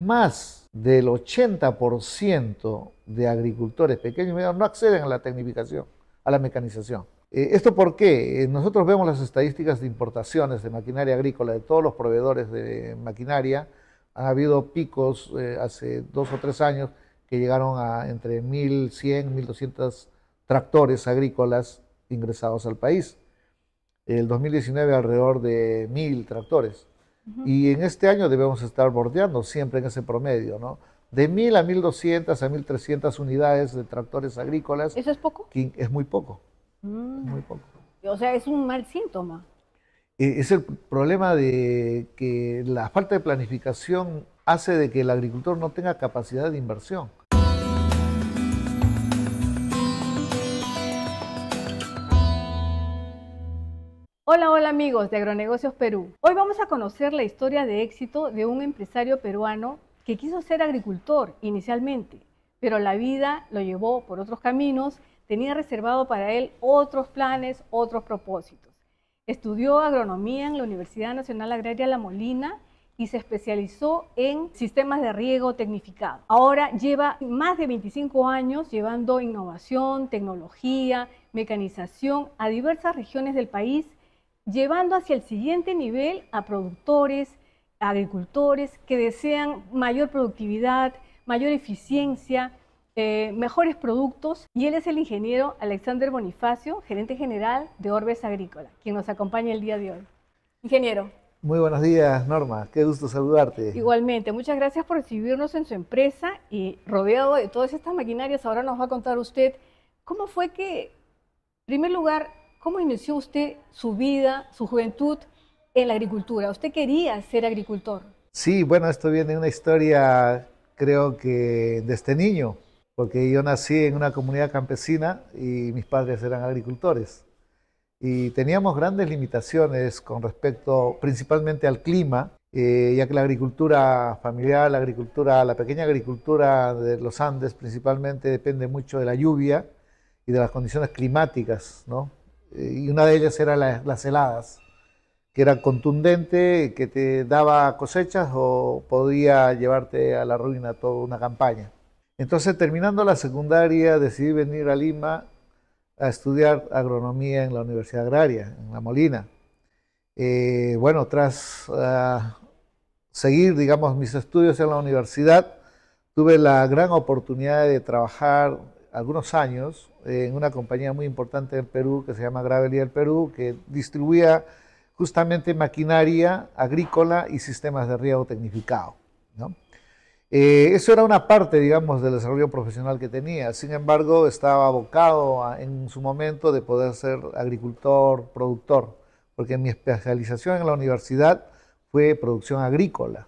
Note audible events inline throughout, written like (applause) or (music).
más del 80% de agricultores pequeños y medianos no acceden a la tecnificación, a la mecanización. Eh, ¿Esto por qué? Eh, nosotros vemos las estadísticas de importaciones de maquinaria agrícola de todos los proveedores de maquinaria. Ha habido picos eh, hace dos o tres años que llegaron a entre 1.100, 1.200 tractores agrícolas ingresados al país. El 2019 alrededor de 1.000 tractores. Y en este año debemos estar bordeando siempre en ese promedio, ¿no? De 1.000 a 1.200 a 1.300 unidades de tractores agrícolas. ¿Eso es poco? Es muy poco. Mm. Muy poco. O sea, es un mal síntoma. E, es el problema de que la falta de planificación hace de que el agricultor no tenga capacidad de inversión. Hola, hola amigos de Agronegocios Perú. Hoy vamos a conocer la historia de éxito de un empresario peruano que quiso ser agricultor inicialmente, pero la vida lo llevó por otros caminos, tenía reservado para él otros planes, otros propósitos. Estudió agronomía en la Universidad Nacional Agraria La Molina y se especializó en sistemas de riego tecnificado. Ahora lleva más de 25 años llevando innovación, tecnología, mecanización a diversas regiones del país llevando hacia el siguiente nivel a productores, agricultores que desean mayor productividad, mayor eficiencia, eh, mejores productos. Y él es el ingeniero Alexander Bonifacio, gerente general de Orbes Agrícola, quien nos acompaña el día de hoy. Ingeniero. Muy buenos días, Norma. Qué gusto saludarte. Igualmente, muchas gracias por recibirnos en su empresa y rodeado de todas estas maquinarias, ahora nos va a contar usted cómo fue que, en primer lugar, ¿Cómo inició usted su vida, su juventud en la agricultura? ¿Usted quería ser agricultor? Sí, bueno, esto viene de una historia, creo que desde este niño, porque yo nací en una comunidad campesina y mis padres eran agricultores. Y teníamos grandes limitaciones con respecto principalmente al clima, eh, ya que la agricultura familiar, la agricultura, la pequeña agricultura de los Andes principalmente depende mucho de la lluvia y de las condiciones climáticas, ¿no? y una de ellas era las heladas, que era contundente, que te daba cosechas o podía llevarte a la ruina toda una campaña. Entonces, terminando la secundaria, decidí venir a Lima a estudiar agronomía en la Universidad Agraria, en La Molina. Eh, bueno, tras ah, seguir, digamos, mis estudios en la universidad, tuve la gran oportunidad de trabajar algunos años en una compañía muy importante del Perú que se llama Gravelia del Perú, que distribuía justamente maquinaria agrícola y sistemas de riego tecnificado. Eh, eso era una parte, digamos, del desarrollo profesional que tenía. Sin embargo, estaba abocado en su momento de poder ser agricultor, productor, porque mi especialización en la universidad fue producción agrícola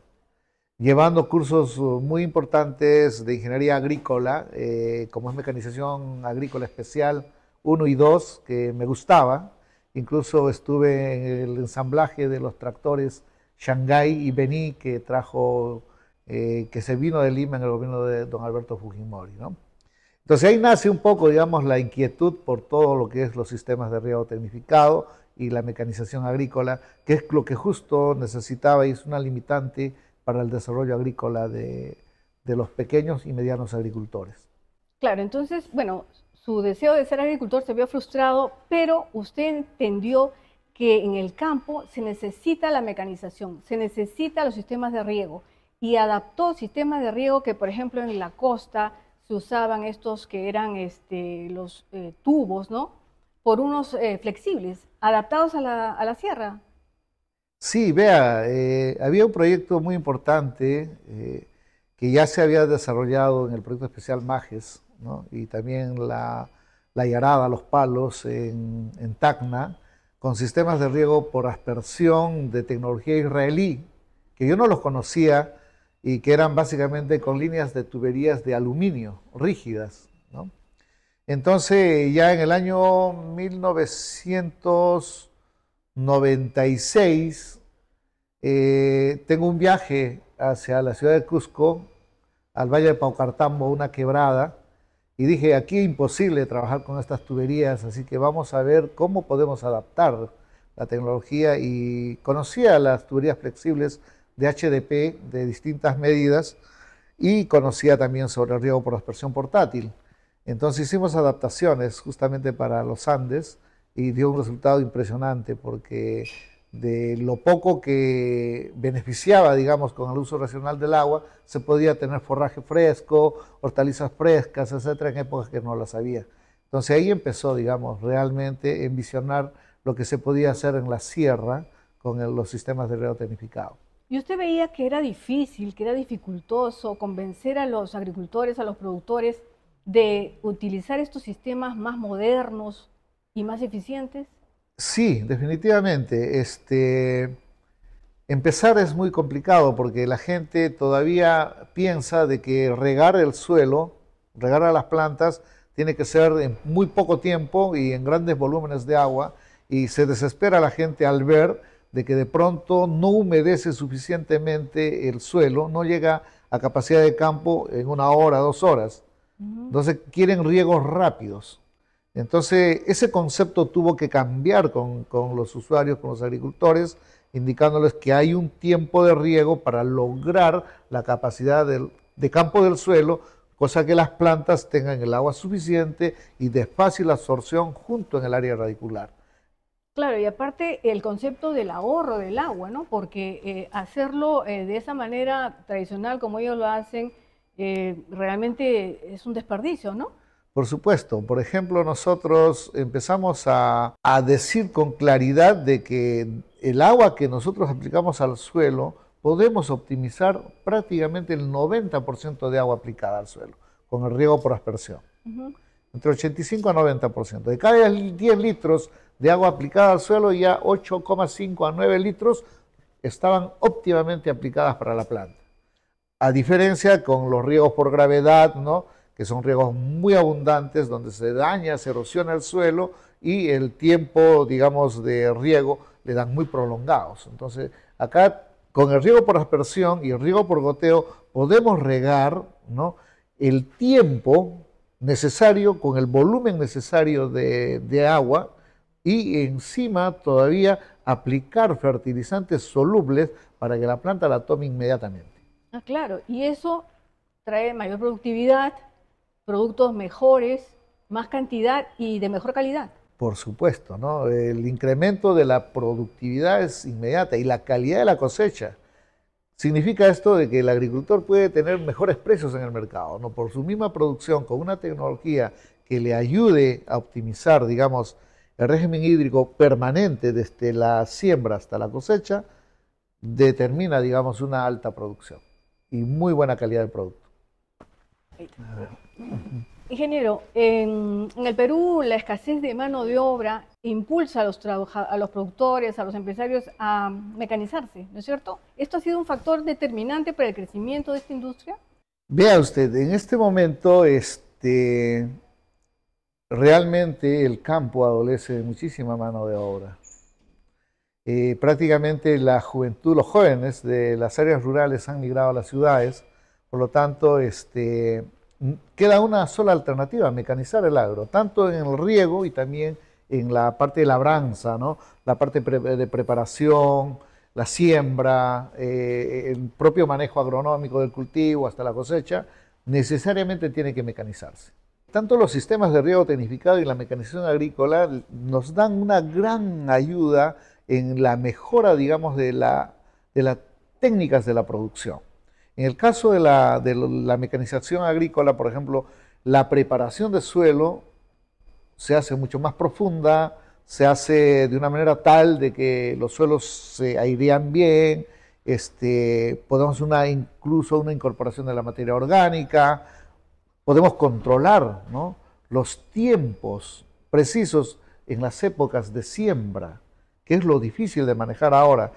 llevando cursos uh, muy importantes de ingeniería agrícola, eh, como es mecanización agrícola especial 1 y 2, que me gustaba. Incluso estuve en el ensamblaje de los tractores Shanghai y Bení que trajo, eh, que se vino de Lima en el gobierno de don Alberto Fujimori. ¿no? Entonces ahí nace un poco, digamos, la inquietud por todo lo que es los sistemas de riego tecnificado y la mecanización agrícola, que es lo que justo necesitaba y es una limitante para el desarrollo agrícola de, los pequeños y medianos agricultores. Claro, entonces, bueno, su deseo de ser agricultor se vio frustrado, pero usted entendió que en el campo se necesita la mecanización, se necesita los sistemas de riego y adaptó sistemas de riego que, por ejemplo, en la costa se usaban estos que eran este, los eh, tubos, ¿no? Por unos eh, flexibles, adaptados a la, a la sierra, Sí, vea, eh, había un proyecto muy importante eh, que ya se había desarrollado en el proyecto especial Majes, y también la, Yarada, Los Palos, en, Tacna, con sistemas de riego por aspersión de tecnología israelí, que yo no los conocía y que eran básicamente con líneas de tuberías de aluminio rígidas. Entonces, ya en el año 1996. Eh, tengo un viaje hacia la ciudad de Cusco, al Valle de Paucartambo, una quebrada, y dije, aquí es imposible trabajar con estas tuberías, así que vamos a ver cómo podemos adaptar la tecnología y conocía las tuberías flexibles de HDP de distintas medidas y conocía también sobre el riego por aspersión portátil. Entonces hicimos adaptaciones justamente para los Andes y dio un resultado impresionante porque de lo poco que beneficiaba, digamos, con el uso racional del agua, se podía tener forraje fresco, hortalizas frescas, etcétera, en épocas que no las había. Entonces ahí empezó, digamos, realmente envisionar visionar lo que se podía hacer en la sierra con los sistemas de riego Y usted veía que era difícil, que era dificultoso convencer a los agricultores, a los productores de utilizar estos sistemas más modernos y más eficientes. Sí, definitivamente. Este, empezar es muy complicado porque la gente todavía piensa de que regar el suelo, regar a las plantas, tiene que ser en muy poco tiempo y en grandes volúmenes de agua y se desespera la gente al ver de que de pronto no humedece suficientemente el suelo, no llega a capacidad de campo en una hora, dos horas. Entonces quieren riegos rápidos. Entonces, ese concepto tuvo que cambiar con, los usuarios, con los agricultores, indicándoles que hay un tiempo de riego para lograr la capacidad de campo del suelo, cosa que las plantas tengan el agua suficiente y de fácil absorción junto en el área radicular. Claro, y aparte el concepto del ahorro del agua, ¿no? Porque eh, hacerlo eh, de esa manera tradicional como ellos lo hacen, eh, realmente es un desperdicio, ¿no? Por supuesto, por ejemplo, nosotros empezamos a, decir con claridad de que el agua que nosotros aplicamos al suelo podemos optimizar prácticamente el 90% de agua aplicada al suelo con el riego por aspersión. Entre 85 a 90%. De cada 10 litros de agua aplicada al suelo, ya 8,5 a 9 litros estaban óptimamente aplicadas para la planta. A diferencia con los riegos por gravedad, ¿no? que son riegos muy abundantes, donde se daña, se erosiona el suelo y el tiempo, digamos, de riego le dan muy prolongados. Entonces, acá con el riego por aspersión y el riego por goteo podemos regar ¿no? el tiempo necesario con el volumen necesario de, agua y encima todavía aplicar fertilizantes solubles para que la planta la tome inmediatamente. Ah, claro, y eso trae mayor productividad, productos mejores, más cantidad y de mejor calidad. Por supuesto, ¿no? El incremento de la productividad es inmediata y la calidad de la cosecha. Significa esto de que el agricultor puede tener mejores precios en el mercado, ¿no? Por su misma producción, con una tecnología que le ayude a optimizar, digamos, el régimen hídrico permanente desde la siembra hasta la cosecha, determina, digamos, una alta producción y muy buena calidad de producto. Ingeniero, en, el Perú la escasez de mano de obra impulsa a los, a los productores, a los empresarios a mecanizarse, ¿no es cierto? ¿Esto ha sido un factor determinante para el crecimiento de esta industria? Vea usted, en este momento este, realmente el campo adolece de muchísima mano de obra. Eh, prácticamente la juventud, los jóvenes de las áreas rurales han migrado a las ciudades, por lo tanto, este, queda una sola alternativa, mecanizar el agro, tanto en el riego y también en la parte de labranza, la parte de preparación, la siembra, eh, el propio manejo agronómico del cultivo hasta la cosecha, necesariamente tiene que mecanizarse. Tanto los sistemas de riego tecnificado y la mecanización agrícola nos dan una gran ayuda en la mejora, digamos, de las técnicas de la producción. En el caso de la, mecanización agrícola, por ejemplo, la preparación de suelo se hace mucho más profunda, se hace de una manera tal de que los suelos se airean bien, este, podemos una, incluso una incorporación de la materia orgánica, podemos controlar los tiempos precisos en las épocas de siembra, que es lo difícil de manejar ahora.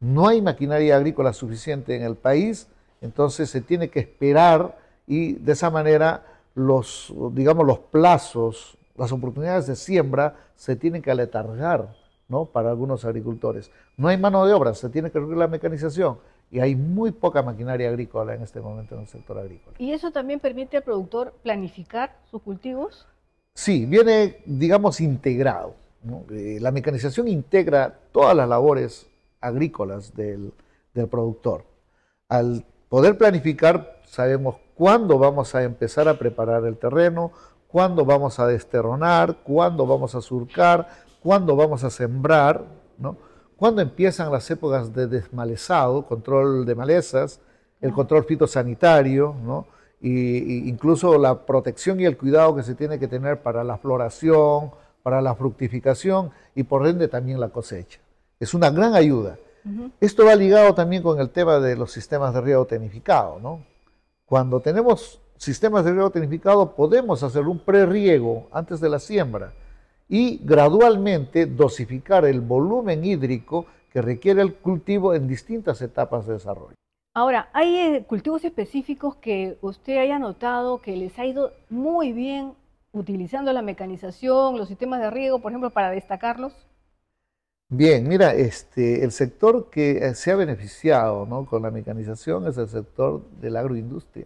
No hay maquinaria agrícola suficiente en el país entonces se tiene que esperar y de esa manera los, digamos, los plazos, las oportunidades de siembra se tienen que aletargar ¿no? para algunos agricultores. No hay mano de obra, se tiene que recurrir la mecanización y hay muy poca maquinaria agrícola en este momento en el sector agrícola. ¿Y eso también permite al productor planificar sus cultivos? Sí, viene, digamos, integrado. Eh, la mecanización integra todas las labores agrícolas del, del productor. Al Poder planificar, sabemos cuándo vamos a empezar a preparar el terreno, cuándo vamos a desterronar, cuándo vamos a surcar, cuándo vamos a sembrar, ¿no? cuándo empiezan las épocas de desmalezado, control de malezas, el control fitosanitario, ¿no? incluso la protección y el cuidado que se tiene que tener para la floración, para la fructificación y por ende también la cosecha. Es una gran ayuda. Esto va ligado también con el tema de los sistemas de riego tenificado, ¿no? Cuando tenemos sistemas de riego tenificado podemos hacer un preriego antes de la siembra y gradualmente dosificar el volumen hídrico que requiere el cultivo en distintas etapas de desarrollo. Ahora, ¿hay eh, cultivos específicos que usted haya notado que les ha ido muy bien utilizando la mecanización, los sistemas de riego, por ejemplo, para destacarlos? Bien, mira, este, el sector que eh, se ha beneficiado ¿no? con la mecanización es el sector de la agroindustria.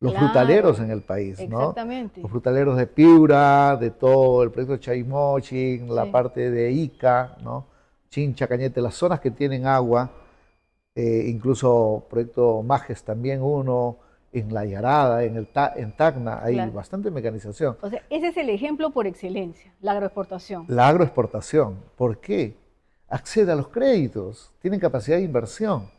Los frutaleros en el país, ¿no? Los frutaleros de Piura, de todo el proyecto Chaimochin, la parte de Ica, ¿no? Chincha, Cañete, las zonas que tienen agua, incluso eh, incluso proyecto Majes también uno, en La Yarada, en, el en Tacna, hay bastante mecanización. O sea, ese es el ejemplo por excelencia, la agroexportación. La agroexportación. ¿Por qué? Accede a los créditos, tienen capacidad de inversión.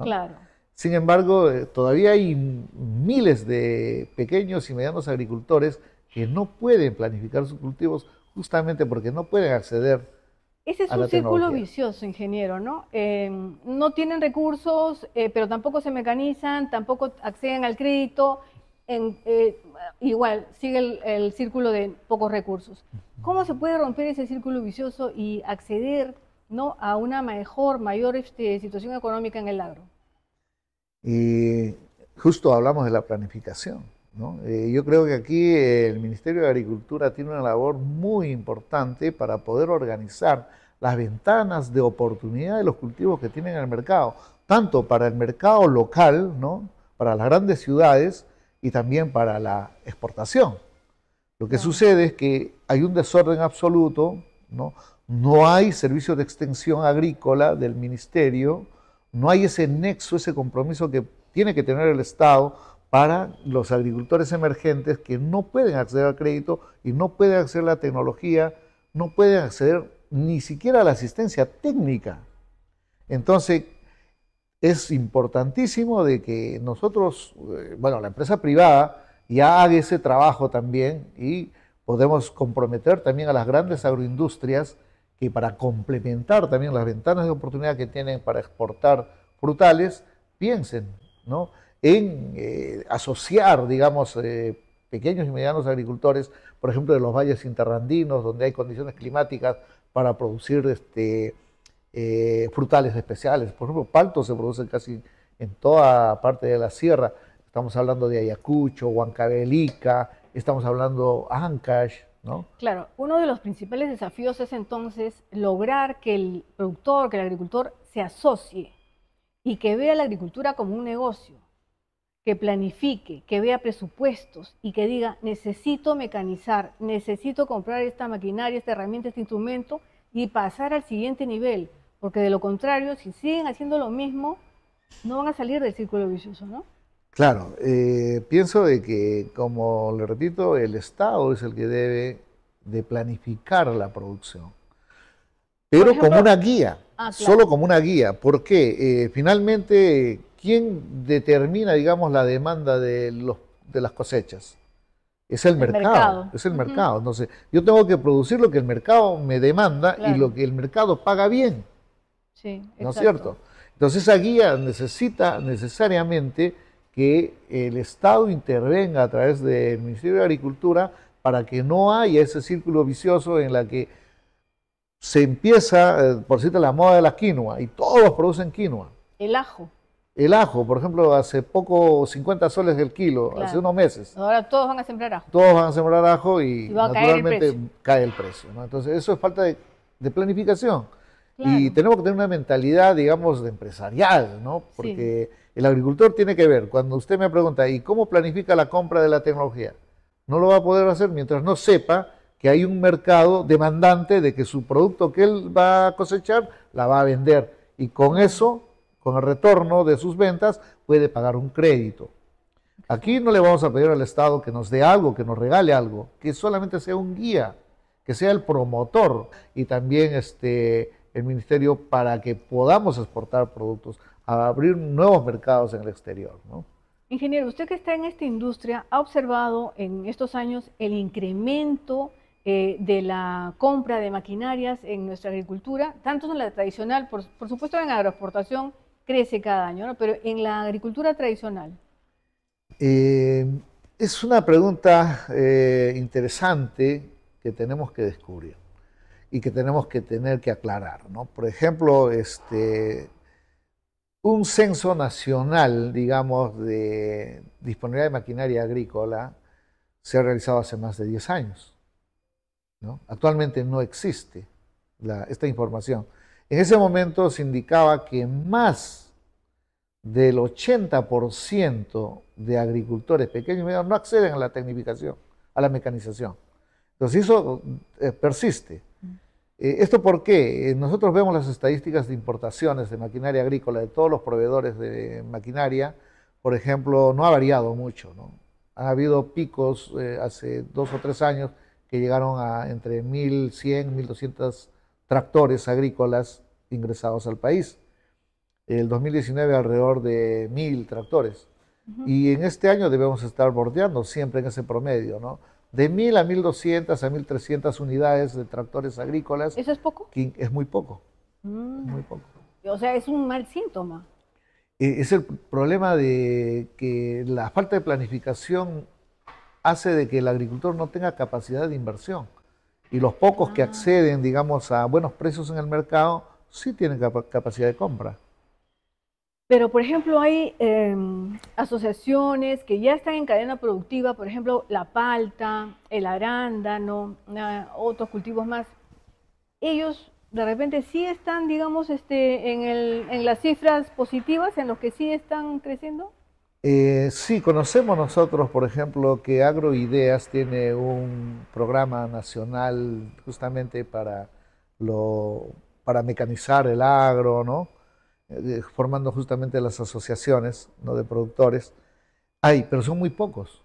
Claro. Sin embargo, eh, todavía hay miles de pequeños y medianos agricultores que no pueden planificar sus cultivos justamente porque no pueden acceder ese es un círculo vicioso, ingeniero, ¿no? Eh, no tienen recursos, eh, pero tampoco se mecanizan, tampoco acceden al crédito. Eh, igual, sigue el, círculo de pocos recursos. ¿Cómo se puede romper ese círculo vicioso y acceder ¿no? a una mejor, mayor este, situación económica en el agro? Y justo hablamos de la planificación. Eh, yo creo que aquí eh, el Ministerio de Agricultura tiene una labor muy importante para poder organizar las ventanas de oportunidad de los cultivos que tienen en el mercado, tanto para el mercado local, ¿no? para las grandes ciudades y también para la exportación. Lo que sucede es que hay un desorden absoluto, ¿no? no hay servicio de extensión agrícola del ministerio, no hay ese nexo, ese compromiso que tiene que tener el Estado para los agricultores emergentes que no pueden acceder al crédito y no pueden acceder a la tecnología, no pueden acceder ni siquiera a la asistencia técnica. Entonces, es importantísimo de que nosotros, eh, bueno, la empresa privada ya haga ese trabajo también y podemos comprometer también a las grandes agroindustrias que para complementar también las ventanas de oportunidad que tienen para exportar frutales, piensen, ¿no? en eh, asociar, digamos, eh, pequeños y medianos agricultores, por ejemplo, de los valles interrandinos, donde hay condiciones climáticas para producir este, eh, frutales especiales. Por ejemplo, palto se produce casi en toda parte de la sierra. Estamos hablando de Ayacucho, Huancavelica, estamos hablando Ancash, ¿no? Claro, uno de los principales desafíos es entonces lograr que el productor, que el agricultor se asocie y que vea la agricultura como un negocio que planifique, que vea presupuestos y que diga, necesito mecanizar, necesito comprar esta maquinaria, esta herramienta, este instrumento y pasar al siguiente nivel, porque de lo contrario, si siguen haciendo lo mismo, no van a salir del círculo vicioso, ¿no? Claro, eh, pienso de que, como le repito, el Estado es el que debe de planificar la producción, pero como una guía, ah, solo como una guía, porque eh, finalmente ¿quién determina, digamos, la demanda de, los, de las cosechas? Es el, mercado, es el mercado. yo tengo que producir lo que el mercado me demanda y lo que el mercado paga bien. ¿No es cierto? Entonces, esa guía necesita necesariamente que el Estado intervenga a través del Ministerio de Agricultura para que no haya ese círculo vicioso en la que se empieza, eh, por cierto, la moda de la quinoa y todos producen quinoa. El ajo. El ajo, por ejemplo, hace poco 50 soles del kilo, hace unos meses. Ahora todos van a sembrar ajo. Todos van a sembrar ajo y, naturalmente cae el precio. ¿no? Entonces, eso es falta de, planificación. Y tenemos que tener una mentalidad, digamos, de empresarial, ¿no? Porque el agricultor tiene que ver, cuando usted me pregunta, ¿y cómo planifica la compra de la tecnología? No lo va a poder hacer mientras no sepa que hay un mercado demandante de que su producto que él va a cosechar la va a vender. Y con eso con el retorno de sus ventas puede pagar un crédito. Aquí no le vamos a pedir al Estado que nos dé algo, que nos regale algo, que solamente sea un guía, que sea el promotor y también este, el Ministerio para que podamos exportar productos, a abrir nuevos mercados en el exterior. Ingeniero, usted que está en esta industria, ¿ha observado en estos años el incremento eh, de la compra de maquinarias en nuestra agricultura, tanto en la tradicional, por, por supuesto en agroexportación, crece cada año, ¿no? pero en la agricultura tradicional. Eh, es una pregunta eh, interesante que tenemos que descubrir y que tenemos que tener que aclarar. ¿no? Por ejemplo, este, un censo nacional, digamos, de disponibilidad de maquinaria agrícola se ha realizado hace más de 10 años. ¿no? Actualmente no existe esta información. En ese momento se indicaba que más del 80% de agricultores pequeños y medianos no acceden a la tecnificación, a la mecanización. Entonces eso eh, persiste. Mm. Eh, ¿Esto por qué? Eh, nosotros vemos las estadísticas de importaciones de maquinaria agrícola de todos los proveedores de maquinaria, por ejemplo, no ha variado mucho. ¿no? habido picos hace dos o tres años que llegaron a entre 1.100, 1.200 tractores agrícolas ingresados al país. El 2019 alrededor de mil tractores. Y en este año debemos estar bordeando siempre en ese promedio, ¿no? De mil a mil doscientas a mil trescientas unidades de tractores agrícolas. ¿Eso es poco? Es muy poco. Mm. Muy poco. O sea, es un mal síntoma. Eh, es el problema de que la falta de planificación hace de que el agricultor no tenga capacidad de inversión y los pocos que ah. acceden, digamos, a buenos precios en el mercado, sí tienen capacidad de compra. Pero, por ejemplo, hay em, asociaciones que ya están en cadena productiva, por ejemplo, la palta, el arándano, otros cultivos más. Ellos, de repente, sí están, digamos, este, en, el, en las cifras positivas, en los que sí están creciendo. Eh, sí, conocemos nosotros, por ejemplo, que Agroideas tiene un programa nacional justamente para, para mecanizar el agro, ¿no? Eh, formando justamente las asociaciones de productores. Hay, pero son muy pocos.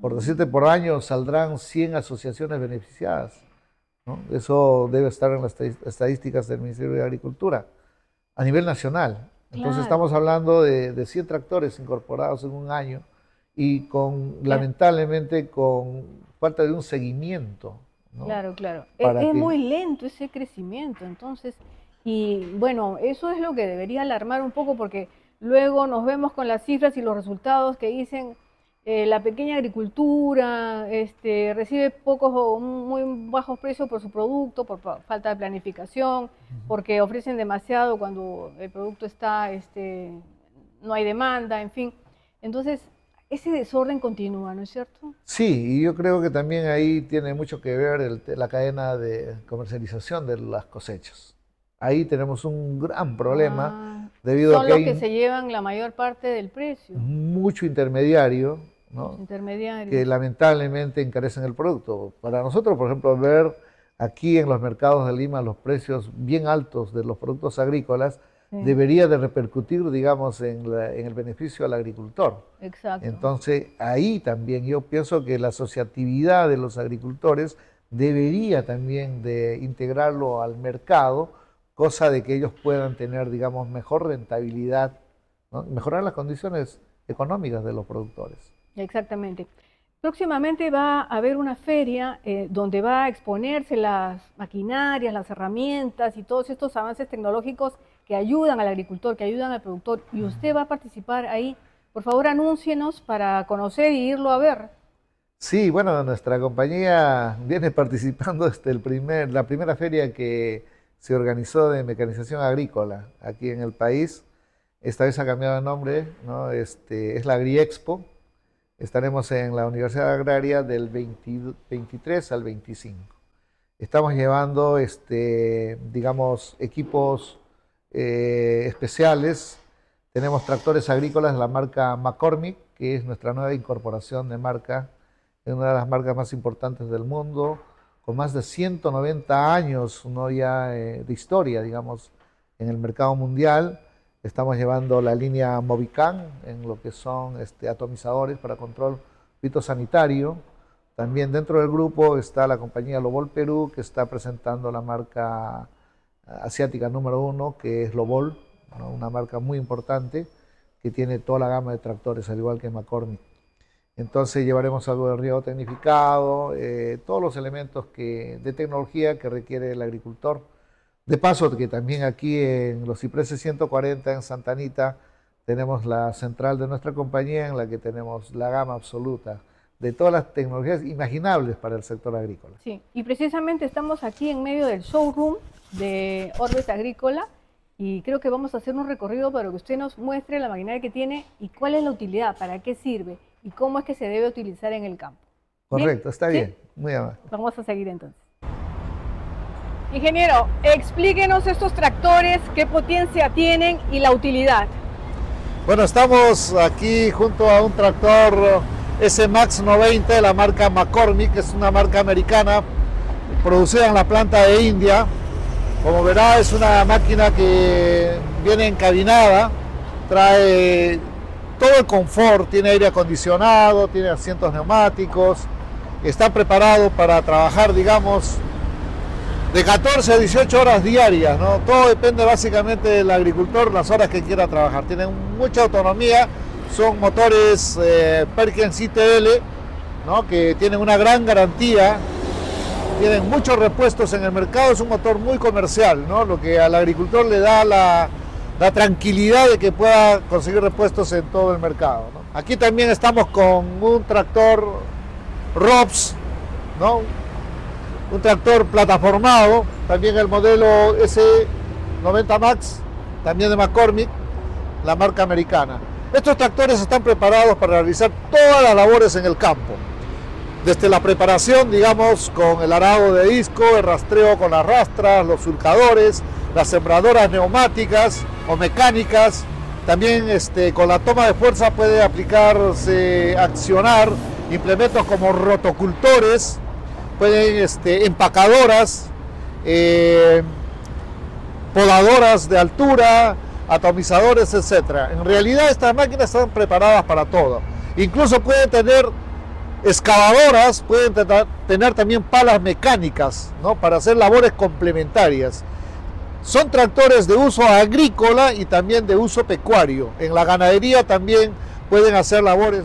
Por mm. decirte, por año saldrán 100 asociaciones beneficiadas. Eso debe estar en las estadísticas del Ministerio de Agricultura a nivel nacional. Entonces estamos hablando de, de, 100 tractores incorporados en un año y con, lamentablemente, con falta de un seguimiento. Claro, claro. E, es muy lento ese crecimiento, entonces, y bueno, eso es lo que debería alarmar un poco porque luego nos vemos con las cifras y los resultados que dicen, eh, la pequeña agricultura este, recibe pocos o muy bajos precios por su producto, por falta de planificación, porque ofrecen demasiado cuando el producto está, este, no hay demanda, en fin. Entonces, ese desorden continúa, ¿no es cierto? Sí, y yo creo que también ahí tiene mucho que ver la cadena de comercialización de las cosechas. Ahí tenemos un gran problema. Ah, debido a que los que se llevan la mayor parte del precio. Mucho intermediario Intermediarios. que lamentablemente encarecen el producto. Para nosotros, por ejemplo, ver aquí en los mercados de Lima los precios bien altos de los productos agrícolas debería de repercutir, digamos, en, el beneficio al agricultor. Exacto. Entonces, ahí también yo pienso que la asociatividad de los agricultores debería también de integrarlo al mercado, cosa de que ellos puedan tener, digamos, mejor rentabilidad, mejorar las condiciones económicas de los productores. Exactamente. Próximamente va a haber una feria eh, donde va a exponerse las maquinarias, las herramientas y todos estos avances tecnológicos que ayudan al agricultor, que ayudan al productor. Y usted va a participar ahí. Por favor, anúncienos para conocer y irlo a ver. Sí, bueno, nuestra compañía viene (laughs) participando desde el primer, la primera feria que se organizó de mecanización agrícola aquí en el país. Esta vez ha cambiado de nombre, ¿no? este, es la AgriExpo Estaremos en la Universidad Agraria del 23 al 25. Estamos llevando, este, digamos, equipos eh, especiales. Tenemos tractores agrícolas de la marca McCormick, que es nuestra nueva incorporación de marca, es una de las marcas más importantes del mundo, con más de 190 años eh, de historia, digamos, en el mercado mundial Estamos llevando la línea Movican en lo que son este, atomizadores para control fitosanitario. También dentro del grupo está la compañía Lobol Perú, que está presentando la marca eh, asiática número uno, que es Lobol, una marca muy importante que tiene toda la gama de tractores, al igual que McCormick. Entonces llevaremos algo de riego tecnificado, eh, todos los elementos que, de tecnología que requiere el agricultor de paso, que también aquí en los Cipreses 140, en Santanita, tenemos la central de nuestra compañía en la que tenemos la gama absoluta de todas las tecnologías imaginables para el sector agrícola. Sí, y precisamente estamos aquí en medio del showroom de Orbes Agrícola y creo que vamos a hacer un recorrido para que usted nos muestre la maquinaria que tiene y cuál es la utilidad, para qué sirve y cómo es que se debe utilizar en el campo. Correcto, está bien, muy amable. Vamos a seguir entonces. Ingeniero, explíquenos estos tractores, qué potencia tienen y la utilidad. Bueno, estamos aquí junto a un tractor S-Max 90 de la marca McCormick, que es una marca americana, producida en la planta de India. Como verá, es una máquina que viene encabinada, trae todo el confort, tiene aire acondicionado, tiene asientos neumáticos, está preparado para trabajar, digamos, de 14 a 18 horas diarias, ¿no? Todo depende básicamente del agricultor, las horas que quiera trabajar. Tienen mucha autonomía, son motores eh, Perkins ITL, ¿no? Que tienen una gran garantía, tienen muchos repuestos en el mercado, es un motor muy comercial, ¿no? Lo que al agricultor le da la, la tranquilidad de que pueda conseguir repuestos en todo el mercado, Aquí también estamos con un tractor ROPS, ¿no? un tractor plataformado, también el modelo S90 Max, también de McCormick, la marca americana. Estos tractores están preparados para realizar todas las labores en el campo, desde la preparación, digamos, con el arado de disco, el rastreo con las rastras, los surcadores, las sembradoras neumáticas o mecánicas, también este, con la toma de fuerza puede aplicarse, accionar implementos como rotocultores, pueden este, empacadoras, eh, podadoras de altura, atomizadores, etc. En realidad estas máquinas están preparadas para todo. Incluso pueden tener excavadoras, pueden tener también palas mecánicas para hacer labores complementarias. Son tractores de uso agrícola y también de uso pecuario. En la ganadería también pueden hacer labores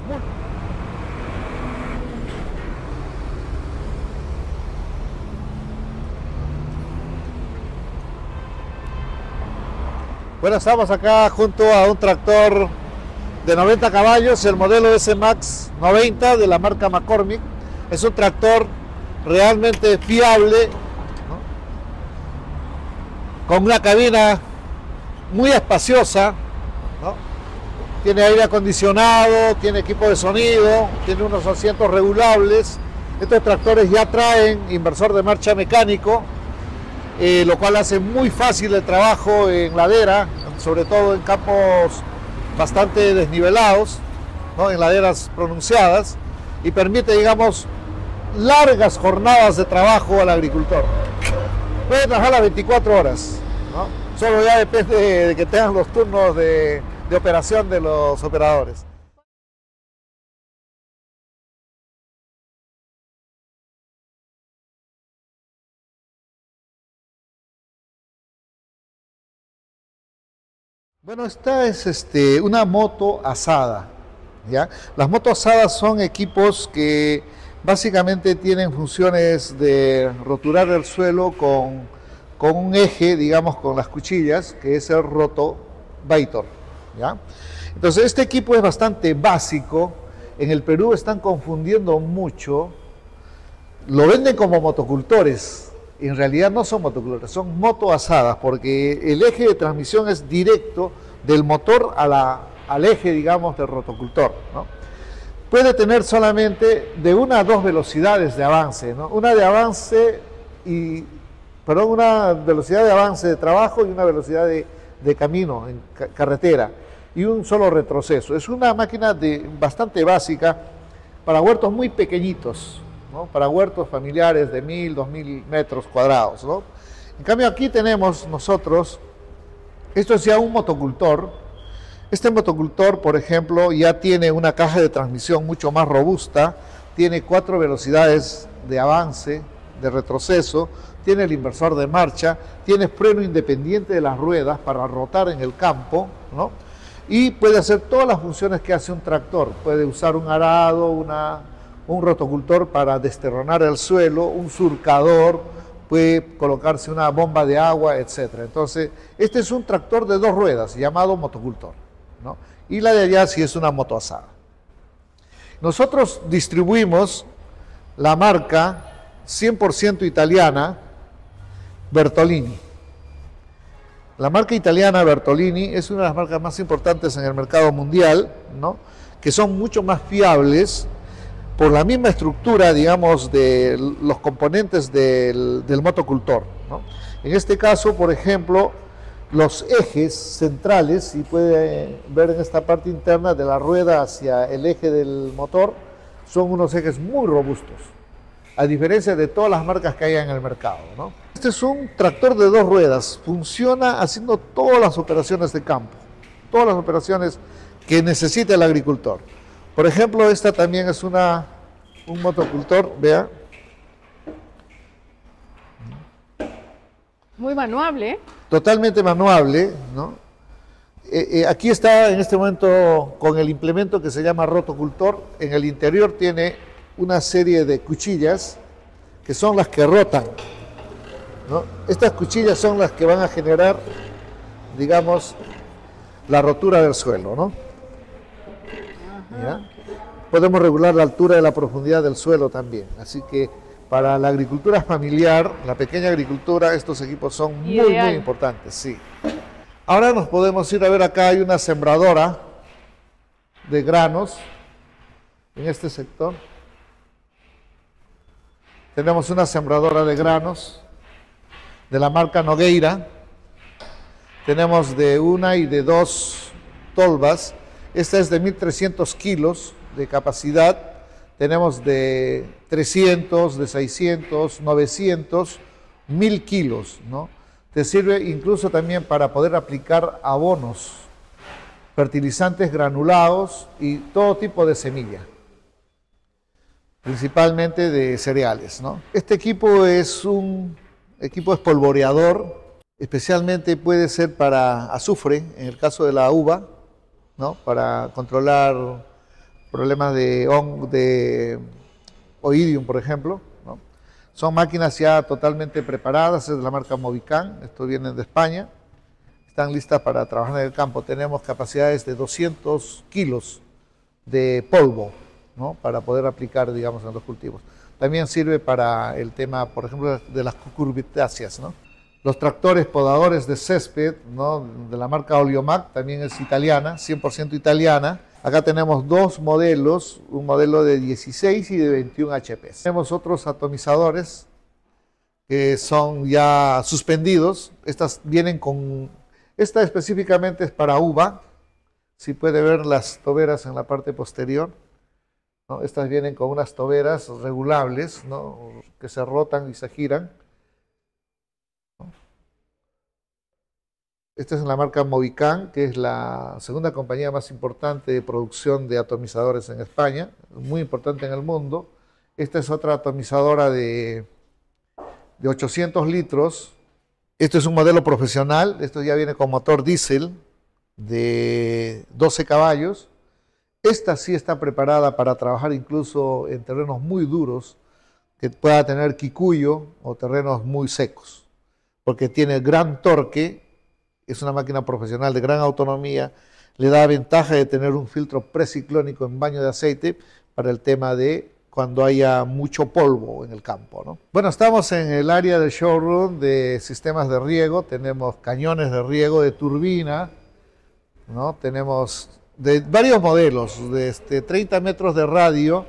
Bueno, estamos acá junto a un tractor de 90 caballos, el modelo S-Max 90 de la marca McCormick. Es un tractor realmente fiable, con una cabina muy espaciosa, tiene aire acondicionado, tiene equipo de sonido, tiene unos asientos regulables. Estos tractores ya traen inversor de marcha mecánico, eh, lo cual hace muy fácil el trabajo en ladera, sobre todo en campos bastante desnivelados, en laderas pronunciadas, y permite, digamos, largas jornadas de trabajo al agricultor. Puede trabajar las 24 horas, solo ya depende de que tengan los turnos de operación de los operadores. Bueno, esta es este, una moto asada. ¿ya? Las motos asadas son equipos que básicamente tienen funciones de roturar el suelo con, un eje, digamos, con las cuchillas, que es el roto Baitor. ¿ya? Entonces, este equipo es bastante básico. En el Perú están confundiendo mucho. Lo venden como motocultores, en realidad no son motocultores, son moto porque el eje de transmisión es directo del motor a la, al eje, digamos, del rotocultor. Puede tener solamente de una a dos velocidades de avance, una de avance y, perdón, una velocidad de avance de trabajo y una velocidad de, camino en carretera y un solo retroceso. Es una máquina de, bastante básica para huertos muy pequeñitos, para huertos familiares de 1.000, 2.000 metros cuadrados. ¿no? En cambio aquí tenemos nosotros, esto es ya un motocultor, este motocultor por ejemplo ya tiene una caja de transmisión mucho más robusta, tiene cuatro velocidades de avance, de retroceso, tiene el inversor de marcha, tiene freno independiente de las ruedas para rotar en el campo, ¿no? y puede hacer todas las funciones que hace un tractor. Puede usar un arado, una un rotocultor para desterronar el suelo, un surcador, puede colocarse una bomba de agua, etc. Entonces, este es un tractor de dos ruedas llamado motocultor. Y la de allá sí es una asada Nosotros distribuimos la marca 100% italiana Bertolini. La marca italiana Bertolini es una de las marcas más importantes en el mercado mundial, ¿no? que son mucho más fiables por la misma estructura, digamos, de los componentes del, motocultor. En este caso, por ejemplo, los ejes centrales, si puede ver en esta parte interna de la rueda hacia el eje del motor, son unos ejes muy robustos, a diferencia de todas las marcas que hay en el mercado. Este es un tractor de dos ruedas, funciona haciendo todas las operaciones de campo, todas las operaciones que necesita el agricultor. Por ejemplo, esta también es una, un motocultor, vea. Muy manuable. ¿eh? Totalmente manuable, ¿no? Eh, eh, aquí está en este momento con el implemento que se llama rotocultor. En el interior tiene una serie de cuchillas que son las que rotan. ¿no? Estas cuchillas son las que van a generar, digamos, la rotura del suelo, ¿no? Podemos regular la altura y la profundidad del suelo también. Así que para la agricultura familiar, la pequeña agricultura, estos equipos son muy, muy importantes. Sí. Ahora nos podemos ir a ver acá, hay una sembradora de granos en este sector. Tenemos una sembradora de granos de la marca Nogueira. Tenemos de una y de dos tolvas esta es de 1.300 kilos de capacidad. Tenemos de 300, de 600, 900, 1.000 kilos, ¿no? Te sirve incluso también para poder aplicar abonos, fertilizantes granulados y todo tipo de semilla, principalmente de cereales, Este equipo es un equipo espolvoreador, especialmente puede ser para azufre, en el caso de la uva, para controlar problemas de, de Oidium, por ejemplo. Son máquinas ya totalmente preparadas, es de la marca Movican, esto viene de España. Están listas para trabajar en el campo. Tenemos capacidades de 200 kilos de polvo para poder aplicar, digamos, en los cultivos. También sirve para el tema, por ejemplo, de las cucurbitáceas, ¿no? Los tractores podadores de césped, de la marca Oliomac, también es italiana, 100% italiana. Acá tenemos dos modelos, un modelo de 16 y de 21 HP. Tenemos otros atomizadores que son ya suspendidos. Estas vienen con... Esta específicamente es para uva. Si puede ver las toberas en la parte posterior. Estas vienen con unas toberas regulables que se rotan y se giran. Esta es la marca Movican, que es la segunda compañía más importante de producción de atomizadores en España, muy importante en el mundo. Esta es otra atomizadora de, de 800 litros. Esto es un modelo profesional, esto ya viene con motor diésel de 12 caballos. Esta sí está preparada para trabajar incluso en terrenos muy duros, que pueda tener quicuyo o terrenos muy secos, porque tiene gran torque es una máquina profesional de gran autonomía, le da ventaja de tener un filtro preciclónico en baño de aceite para el tema de cuando haya mucho polvo en el campo. Bueno, estamos en el área del showroom de sistemas de riego, tenemos cañones de riego de turbina, ¿no? tenemos de varios modelos, desde 30 este, metros de radio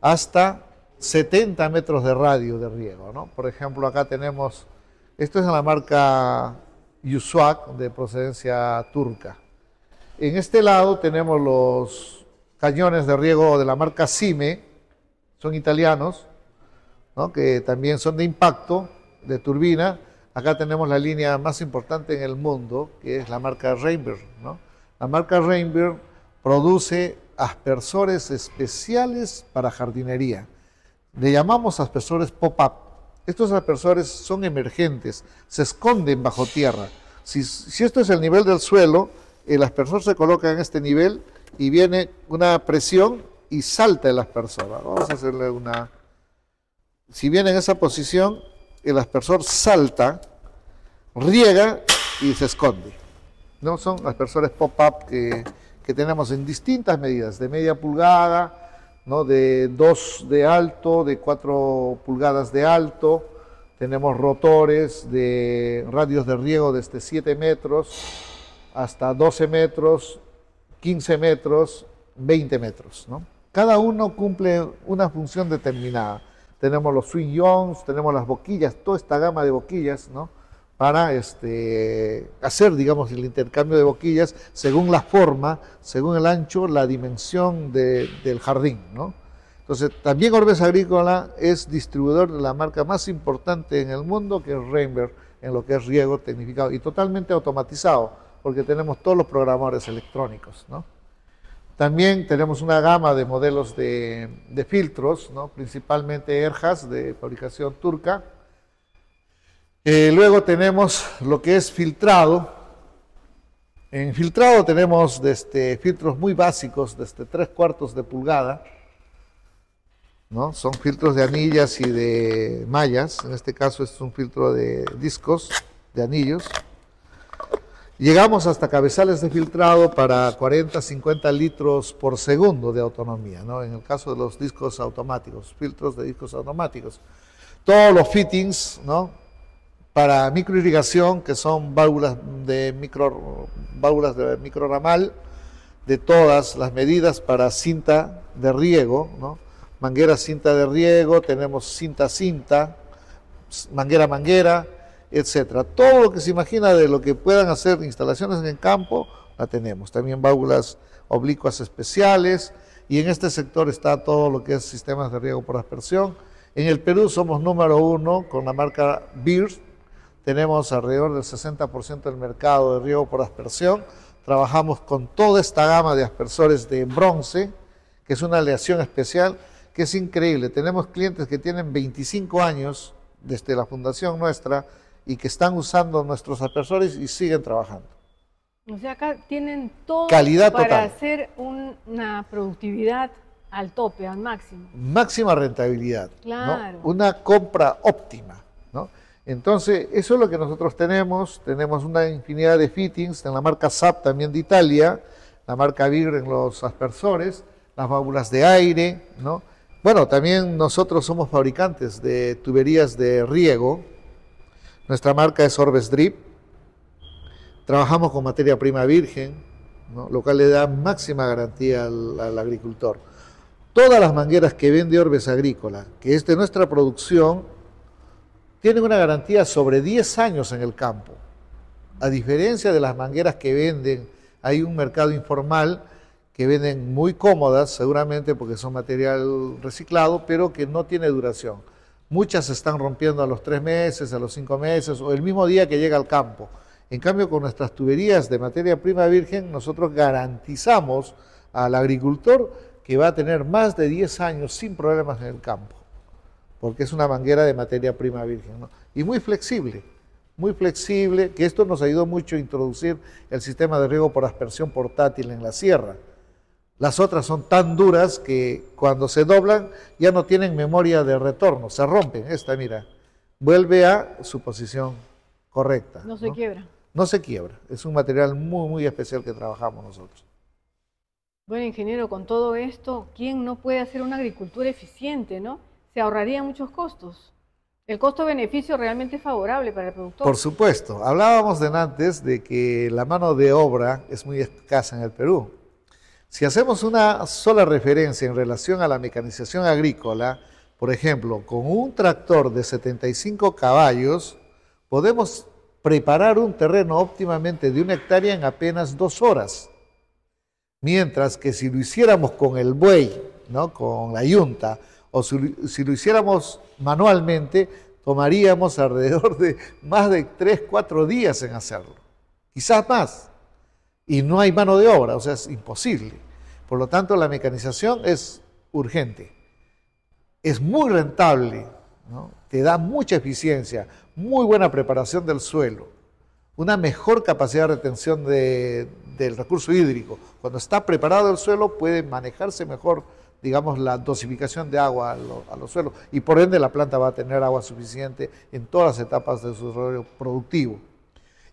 hasta 70 metros de radio de riego. ¿no? Por ejemplo, acá tenemos, esto es en la marca Yusuak, de procedencia turca. En este lado tenemos los cañones de riego de la marca Cime, son italianos, que también son de impacto, de turbina. Acá tenemos la línea más importante en el mundo, que es la marca Rainbird. La marca Rainbird produce aspersores especiales para jardinería. Le llamamos aspersores pop-up estos aspersores son emergentes, se esconden bajo tierra. Si, esto es el nivel del suelo, el eh, aspersor se coloca en este nivel y viene una presión y salta el aspersor. Vamos a hacerle una... Si viene en esa posición, el aspersor salta, riega y se esconde. ¿No? Son aspersores pop-up que tenemos en distintas medidas, de media pulgada, de 2 de alto, de 4 pulgadas de alto. Tenemos rotores de radios de riego desde 7 este metros hasta 12 metros, 15 metros, 20 metros. Cada uno cumple una función determinada. Tenemos los swing yons, tenemos las boquillas, toda esta gama de boquillas, ¿no? para este, hacer, digamos, el intercambio de boquillas según la forma, según el ancho, la dimensión del jardín, ¿no? Entonces, también Orbes Agrícola es distribuidor de la marca más importante en el mundo, que es Reinberg, en lo que es riego tecnificado y totalmente automatizado, porque tenemos todos los programadores electrónicos, ¿no? También tenemos una gama de modelos de, filtros, principalmente Erjas de fabricación turca, eh, luego tenemos lo que es filtrado. En filtrado tenemos desde filtros muy básicos, desde tres cuartos de pulgada. ¿no? Son filtros de anillas y de mallas. En este caso este es un filtro de discos, de anillos. Llegamos hasta cabezales de filtrado para 40, 50 litros por segundo de autonomía, ¿no? En el caso de los discos automáticos, filtros de discos automáticos. Todos los fittings, ¿no? para microirrigación, que son válvulas de micro válvulas de microramal de todas las medidas para cinta de riego, ¿no? manguera cinta de riego, tenemos cinta cinta, manguera manguera, etcétera. Todo lo que se imagina de lo que puedan hacer instalaciones en el campo la tenemos. También válvulas oblicuas especiales y en este sector está todo lo que es sistemas de riego por aspersión. En el Perú somos número uno con la marca BIRS, tenemos alrededor del 60% del mercado de riego por aspersión. Trabajamos con toda esta gama de aspersores de bronce, que es una aleación especial, que es increíble. Tenemos clientes que tienen 25 años desde la fundación nuestra y que están usando nuestros aspersores y siguen trabajando. O sea, acá tienen todo para hacer una productividad al tope, al máximo. Máxima rentabilidad. Claro. Una compra óptima. Entonces, eso es lo que nosotros tenemos. Tenemos una infinidad de fittings en la marca SAP también de Italia, la marca VIR en los aspersores, las válvulas de aire, ¿no? Bueno, también nosotros somos fabricantes de tuberías de riego. Nuestra marca es Orbes Drip. Trabajamos con materia prima virgen, lo cual le da máxima garantía al, al agricultor. Todas las mangueras que vende Orbes Agrícola, que es de nuestra producción, tienen una garantía sobre 10 años en el campo. A diferencia de las mangueras que venden, hay un mercado informal que venden muy cómodas, seguramente porque son material reciclado, pero que no tiene duración. Muchas se están rompiendo a los tres meses, a los cinco meses o el mismo día que llega al campo. En cambio, con nuestras tuberías de materia prima virgen, nosotros garantizamos al agricultor que va a tener más de 10 años sin problemas en el campo porque es una manguera de materia prima virgen. Y muy flexible, muy flexible, que esto nos ayudó mucho a introducir el sistema de riego por aspersión portátil en la sierra. Las otras son tan duras que cuando se doblan ya no tienen memoria de retorno, se rompen. Esta, mira, vuelve a su posición correcta. No se quiebra. No se quiebra. Es un material muy, muy especial que trabajamos nosotros. Bueno, ingeniero, con todo esto, ¿quién no puede hacer una agricultura eficiente, no? se ahorrarían muchos costos. El costo-beneficio realmente es favorable para el productor. Por supuesto. Hablábamos de antes de que la mano de obra es muy escasa en el Perú. Si hacemos una sola referencia en relación a la mecanización agrícola, por ejemplo, con un tractor de 75 caballos, podemos preparar un terreno óptimamente de una hectárea en apenas dos horas. Mientras que si lo hiciéramos con el buey, ¿no? con la yunta, o si, lo hiciéramos manualmente, tomaríamos (laughs) alrededor de más de 3, 4 días en hacerlo, quizás más. Y no hay mano de obra, o sea, es imposible. Por lo tanto, la mecanización es urgente. Es muy rentable, te da mucha eficiencia, muy buena preparación del suelo, una mejor capacidad de retención del recurso hídrico. Cuando está preparado el suelo puede manejarse mejor digamos, la dosificación de agua a, los suelos y por ende la planta va a tener agua suficiente en todas las etapas de su desarrollo productivo.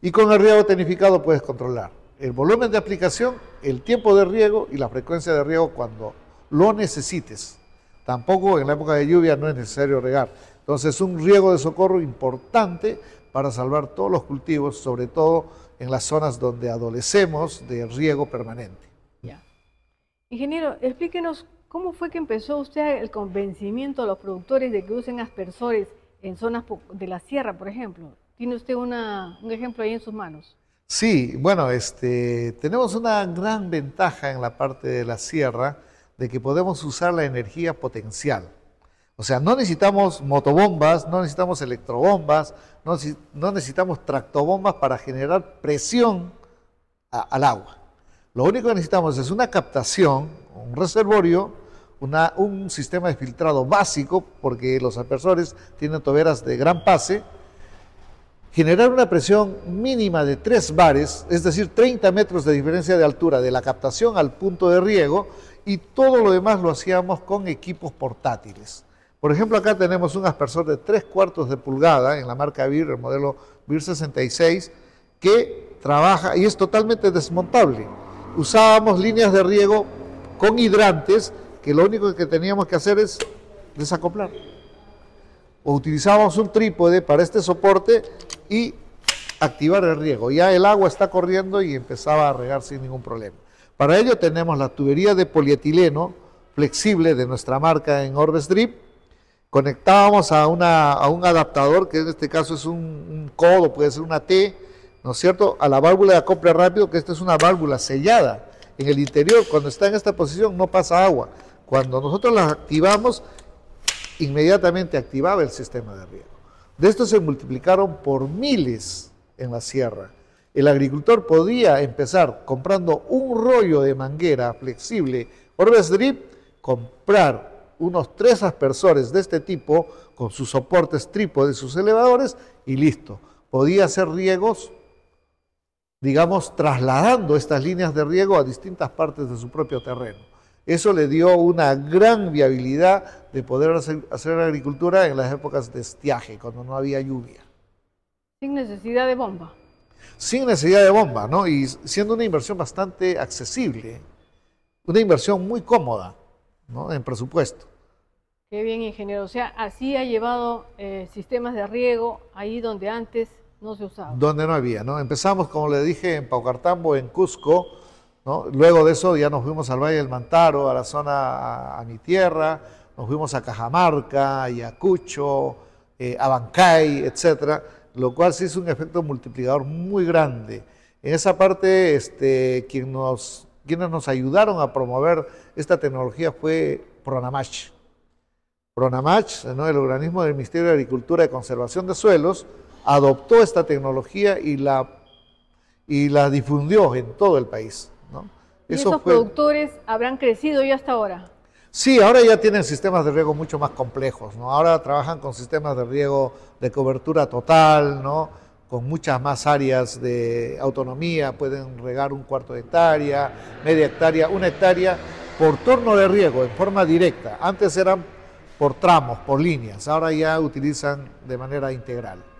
Y con el riego tecnificado puedes controlar el volumen de aplicación, el tiempo de riego y la frecuencia de riego cuando lo necesites. Tampoco en la época de lluvia no es necesario regar. Entonces, es un riego de socorro importante para salvar todos los cultivos, sobre todo en las zonas donde adolecemos de riego permanente. Ingeniero, explíquenos ¿Cómo fue que empezó usted el convencimiento a los productores de que usen aspersores en zonas de la sierra, por ejemplo? ¿Tiene usted un ejemplo ahí en sus manos? Sí, bueno, este, tenemos una gran ventaja en la parte de la sierra de que podemos usar la energía potencial. O sea, no necesitamos motobombas, no necesitamos electrobombas, no, no necesitamos tractobombas para generar presión al agua. Lo único que necesitamos es una captación, un reservorio, un sistema de filtrado básico, porque los aspersores tienen toberas de gran pase, generar una presión mínima de 3 bares, es decir, 30 metros de diferencia de altura de la captación al punto de riego, y todo lo demás lo hacíamos con equipos portátiles. Por ejemplo, acá tenemos un aspersor de 3 cuartos de pulgada en la marca Vir, el modelo bir 66, que trabaja y es totalmente desmontable. Usábamos líneas de riego con hidrantes que lo único que teníamos que hacer es desacoplar. O utilizábamos un trípode para este soporte y activar el riego. Ya el agua está corriendo y empezaba a regar sin ningún problema. Para ello tenemos la tubería de polietileno flexible de nuestra marca en Orbes Drip. Conectábamos a, un adaptador, que en este caso es un, un codo, puede ser una T, ¿no es cierto?, a la válvula de acople rápido, que esta es una válvula sellada. En el interior, cuando está en esta posición, no pasa agua. Cuando nosotros las activamos, inmediatamente activaba el sistema de riego. De esto se multiplicaron por miles en la sierra. El agricultor podía empezar comprando un rollo de manguera flexible vez Drip, comprar unos tres aspersores de este tipo con sus soportes trípodes, sus elevadores y listo. Podía hacer riegos, digamos, trasladando estas líneas de riego a distintas partes de su propio terreno. Eso le dio una gran viabilidad de poder hacer, agricultura en las épocas de estiaje, cuando no había lluvia. Sin necesidad de bomba. Sin necesidad de bomba, ¿no? Y siendo una inversión bastante accesible, una inversión muy cómoda, ¿no? En presupuesto. Qué bien, ingeniero. O sea, así ha llevado eh, sistemas de riego ahí donde antes no se usaba. Donde no había, ¿no? Empezamos, como le dije, en Paucartambo, en Cusco, Luego de eso ya nos fuimos al Valle del Mantaro, a la zona, a, mi tierra, nos fuimos a Cajamarca, Ayacucho, eh, a Bancay, etc. Lo cual sí hizo un efecto multiplicador muy grande. En esa parte, este, quienes nos ayudaron a promover esta tecnología fue Pronamach. Pronamach, el organismo del Ministerio de Agricultura y Conservación de Suelos, adoptó esta tecnología y la difundió en todo el país. ¿Y esos, productores habrán crecido ya hasta ahora? Sí, ahora ya tienen sistemas de riego mucho más complejos, ¿no? Ahora trabajan con sistemas de riego de cobertura total, ¿no? Con muchas más áreas de autonomía, pueden regar un cuarto de hectárea, media hectárea, una hectárea por torno de riego, en forma directa. Antes eran por tramos, por líneas, ahora ya utilizan de manera integral.